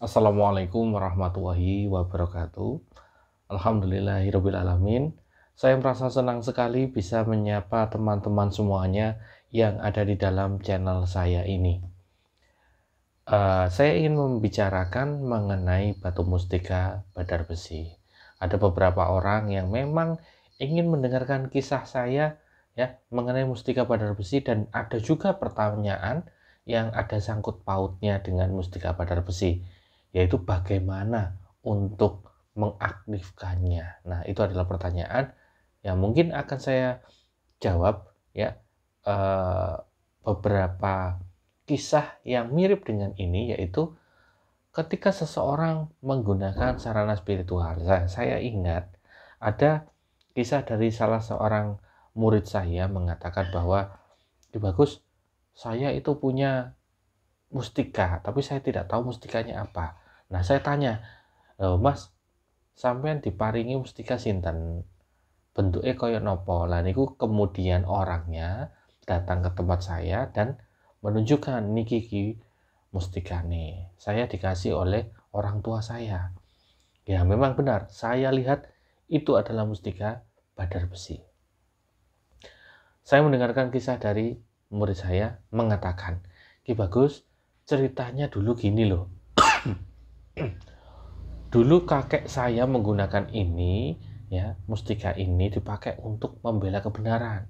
Assalamualaikum warahmatullahi wabarakatuh. Alhamdulillahirobbilalamin. Saya merasa senang sekali bisa menyapa teman-teman semuanya yang ada di dalam channel saya ini. Uh, saya ingin membicarakan mengenai batu mustika Badar Besi. Ada beberapa orang yang memang ingin mendengarkan kisah saya ya mengenai mustika Badar Besi dan ada juga pertanyaan yang ada sangkut pautnya dengan mustika Badar Besi yaitu bagaimana untuk mengaktifkannya. Nah, itu adalah pertanyaan yang mungkin akan saya jawab ya eh, beberapa kisah yang mirip dengan ini yaitu ketika seseorang menggunakan sarana spiritual. Saya, ingat ada kisah dari salah seorang murid saya mengatakan bahwa di bagus saya itu punya mustika tapi saya tidak tahu mustikanya apa Nah saya tanya, loh mas, sampean diparingi mustika sinten? Bentuknya kaya nopo? Lah niku kemudian orangnya datang ke tempat saya dan menunjukkan niki ki nih Saya dikasih oleh orang tua saya. Ya memang benar, saya lihat itu adalah mustika badar besi. Saya mendengarkan kisah dari murid saya mengatakan, Ki Bagus, ceritanya dulu gini loh. Dulu kakek saya menggunakan ini, ya, mustika ini dipakai untuk membela kebenaran,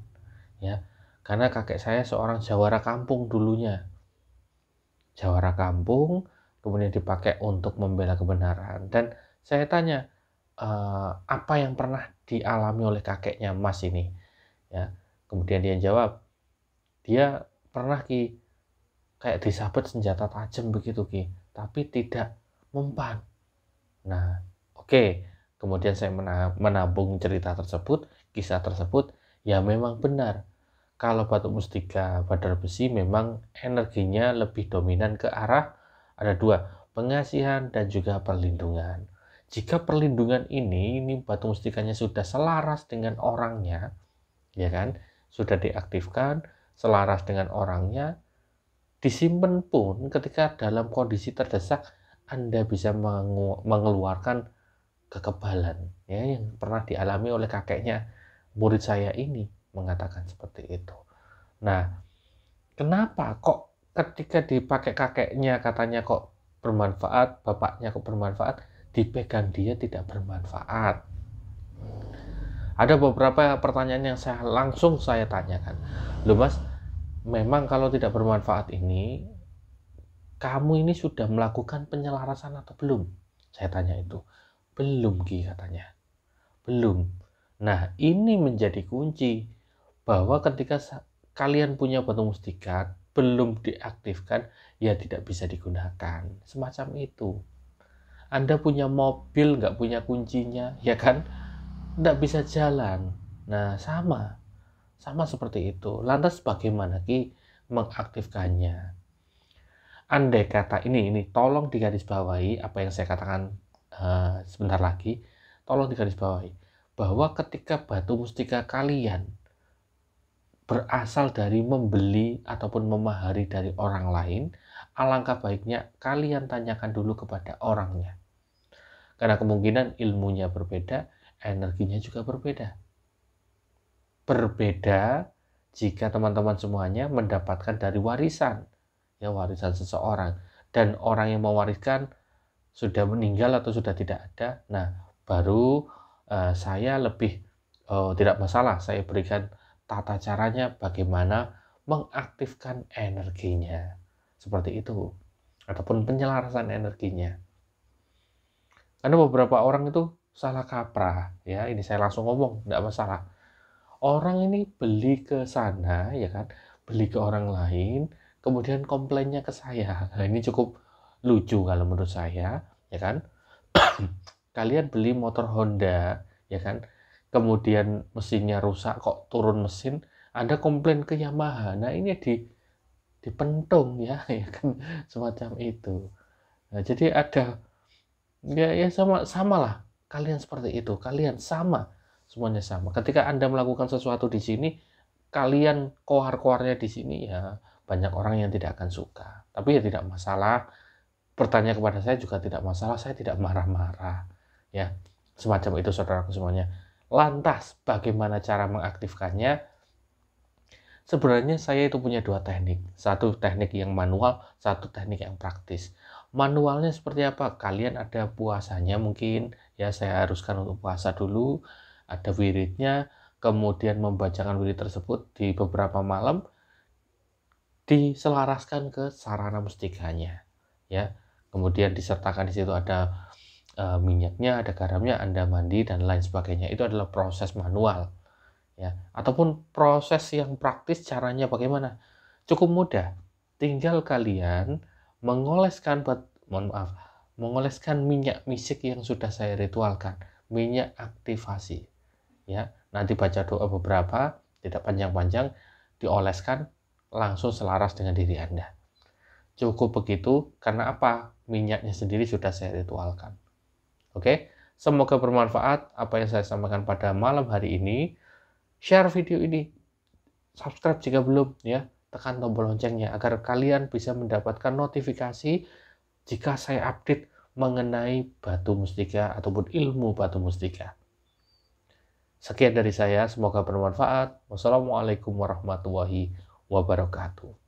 ya. Karena kakek saya seorang jawara kampung dulunya. Jawara kampung kemudian dipakai untuk membela kebenaran dan saya tanya e, apa yang pernah dialami oleh kakeknya Mas ini, ya. Kemudian dia jawab, dia pernah ki kayak disabet senjata tajam begitu ki, tapi tidak mempan. Nah, oke. Okay. Kemudian saya menabung cerita tersebut, kisah tersebut, ya memang benar. Kalau batu mustika badar besi memang energinya lebih dominan ke arah ada dua, pengasihan dan juga perlindungan. Jika perlindungan ini, ini batu mustikanya sudah selaras dengan orangnya, ya kan, sudah diaktifkan, selaras dengan orangnya, disimpan pun ketika dalam kondisi terdesak anda bisa mengu- mengeluarkan kekebalan ya yang pernah dialami oleh kakeknya murid saya ini mengatakan seperti itu. Nah, kenapa kok ketika dipakai kakeknya katanya kok bermanfaat, bapaknya kok bermanfaat, dipegang dia tidak bermanfaat? Ada beberapa pertanyaan yang saya langsung saya tanyakan. Loh Mas, memang kalau tidak bermanfaat ini kamu ini sudah melakukan penyelarasan atau belum? Saya tanya itu. Belum, Ki, katanya. Belum. Nah, ini menjadi kunci bahwa ketika kalian punya batu mustika belum diaktifkan, ya tidak bisa digunakan. Semacam itu. Anda punya mobil, nggak punya kuncinya, ya kan? Nggak bisa jalan. Nah, sama. Sama seperti itu. Lantas bagaimana Ki mengaktifkannya? andai kata ini ini tolong digarisbawahi apa yang saya katakan uh, sebentar lagi tolong digarisbawahi bahwa ketika batu mustika kalian berasal dari membeli ataupun memahari dari orang lain alangkah baiknya kalian tanyakan dulu kepada orangnya karena kemungkinan ilmunya berbeda energinya juga berbeda berbeda jika teman-teman semuanya mendapatkan dari warisan ya warisan seseorang dan orang yang mewariskan sudah meninggal atau sudah tidak ada nah baru uh, saya lebih uh, tidak masalah saya berikan tata caranya bagaimana mengaktifkan energinya seperti itu ataupun penyelarasan energinya karena beberapa orang itu salah kaprah ya ini saya langsung ngomong tidak masalah orang ini beli ke sana ya kan beli ke orang lain kemudian komplainnya ke saya nah, ini cukup lucu kalau menurut saya ya kan kalian beli motor Honda ya kan kemudian mesinnya rusak kok turun mesin Anda komplain ke Yamaha nah ini di dipentung ya ya kan semacam itu nah, jadi ada ya ya sama lah. kalian seperti itu kalian sama semuanya sama ketika Anda melakukan sesuatu di sini kalian koar koarnya di sini ya banyak orang yang tidak akan suka. Tapi ya tidak masalah. Pertanyaan kepada saya juga tidak masalah. Saya tidak marah-marah. Ya, semacam itu saudaraku semuanya. Lantas bagaimana cara mengaktifkannya? Sebenarnya saya itu punya dua teknik. Satu teknik yang manual, satu teknik yang praktis. Manualnya seperti apa? Kalian ada puasanya mungkin. Ya, saya haruskan untuk puasa dulu. Ada wiridnya, kemudian membacakan wirid tersebut di beberapa malam diselaraskan ke sarana mustikanya ya kemudian disertakan di situ ada e, minyaknya ada garamnya anda mandi dan lain sebagainya itu adalah proses manual ya ataupun proses yang praktis caranya bagaimana cukup mudah tinggal kalian mengoleskan mohon maaf mengoleskan minyak misik yang sudah saya ritualkan minyak aktivasi ya nanti baca doa beberapa tidak panjang-panjang dioleskan langsung selaras dengan diri Anda. Cukup begitu, karena apa? Minyaknya sendiri sudah saya ritualkan. Oke, semoga bermanfaat apa yang saya sampaikan pada malam hari ini. Share video ini, subscribe jika belum ya, tekan tombol loncengnya agar kalian bisa mendapatkan notifikasi jika saya update mengenai batu mustika ataupun ilmu batu mustika. Sekian dari saya, semoga bermanfaat. Wassalamualaikum warahmatullahi wabarakatuh wabarakatuh.